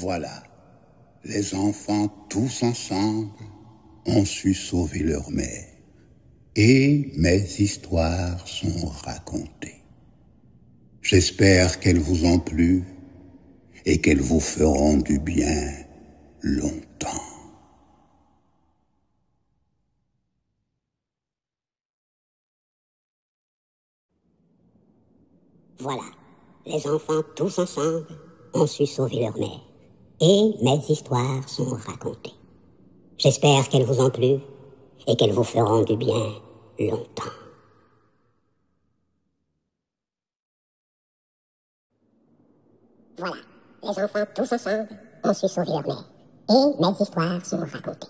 Voilà, les enfants tous ensemble ont su sauver leur mère. Et mes histoires sont racontées. J'espère qu'elles vous ont plu et qu'elles vous feront du bien longtemps. Voilà, les enfants tous ensemble ont su sauver leur mère et mes histoires sont racontées. J'espère qu'elles vous ont plu et qu'elles vous feront du bien longtemps. Voilà, les enfants tous ensemble ont su sauver leur Et mes histoires sont racontées.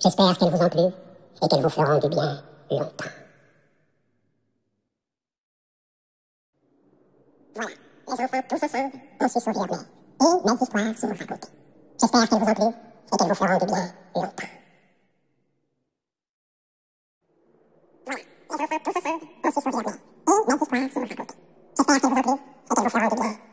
J'espère qu'elles vous ont plu et qu'elles vous feront du bien longtemps. Voilà, les enfants tous ensemble ont su sauver leur mère et belles histoire qui vous J'espère qu'elles vous ont plu et qu'elles vous feront du bien longtemps. Voilà, les tout bien. Et J'espère vous et vous feront du bien